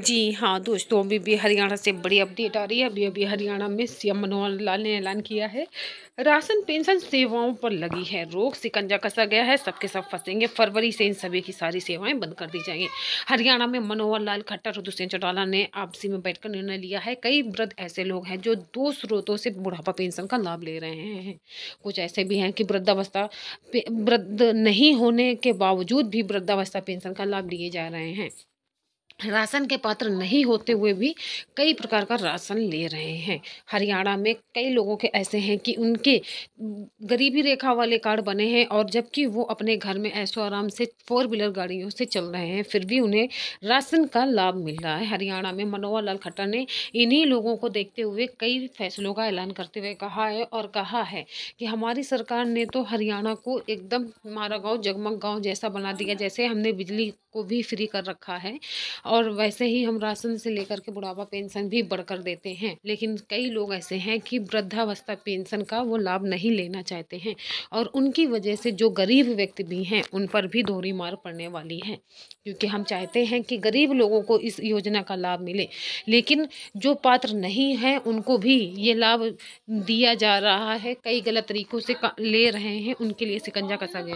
जी हाँ दोस्तों अभी भी हरियाणा से बड़ी अपडेट आ रही है अभी अभी हरियाणा में सीएम मनोहर लाल ने ऐलान किया है राशन पेंशन सेवाओं पर लगी है रोक सिकंजा कसा गया है सबके सब फंसेंगे फरवरी से इन सभी की सारी सेवाएं बंद कर दी जाएंगी हरियाणा में मनोहर लाल खट्टर और दुष्यंत चौटाला ने आपसी में बैठकर निर्णय लिया है कई वृद्ध ऐसे लोग हैं जो दो स्रोतों से बुढ़ापा पेंशन का लाभ ले रहे हैं कुछ ऐसे भी हैं कि वृद्धावस्था वृद्ध नहीं होने के बावजूद भी वृद्धावस्था पेंशन का लाभ लिए जा रहे हैं राशन के पात्र नहीं होते हुए भी कई प्रकार का राशन ले रहे हैं हरियाणा में कई लोगों के ऐसे हैं कि उनके गरीबी रेखा वाले कार्ड बने हैं और जबकि वो अपने घर में ऐसो आराम से फोर व्हीलर गाड़ियों से चल रहे हैं फिर भी उन्हें राशन का लाभ मिल रहा है हरियाणा में मनोहर लाल खट्टर ने इन्हीं लोगों को देखते हुए कई फैसलों का ऐलान करते हुए कहा है और कहा है कि हमारी सरकार ने तो हरियाणा को एकदम हमारा गाँव जगमग गाँव जैसा बना दिया जैसे हमने बिजली को भी फ्री कर रखा है और वैसे ही हम राशन से लेकर के बुढ़ापा पेंशन भी बढ़कर देते हैं लेकिन कई लोग ऐसे हैं कि वृद्धावस्था पेंशन का वो लाभ नहीं लेना चाहते हैं और उनकी वजह से जो गरीब व्यक्ति भी हैं उन पर भी दोहरी मार पड़ने वाली है क्योंकि हम चाहते हैं कि गरीब लोगों को इस योजना का लाभ मिले लेकिन जो पात्र नहीं हैं उनको भी ये लाभ दिया जा रहा है कई गलत तरीक़ों से ले रहे हैं उनके लिए सिकंजा कसा गया